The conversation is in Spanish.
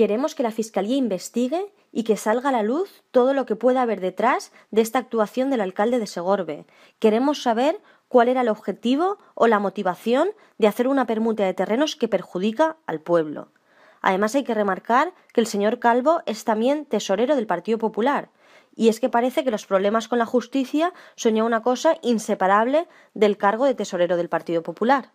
Queremos que la Fiscalía investigue y que salga a la luz todo lo que pueda haber detrás de esta actuación del alcalde de Segorbe. Queremos saber cuál era el objetivo o la motivación de hacer una permuta de terrenos que perjudica al pueblo. Además hay que remarcar que el señor Calvo es también tesorero del Partido Popular, y es que parece que los problemas con la justicia son una cosa inseparable del cargo de tesorero del Partido Popular.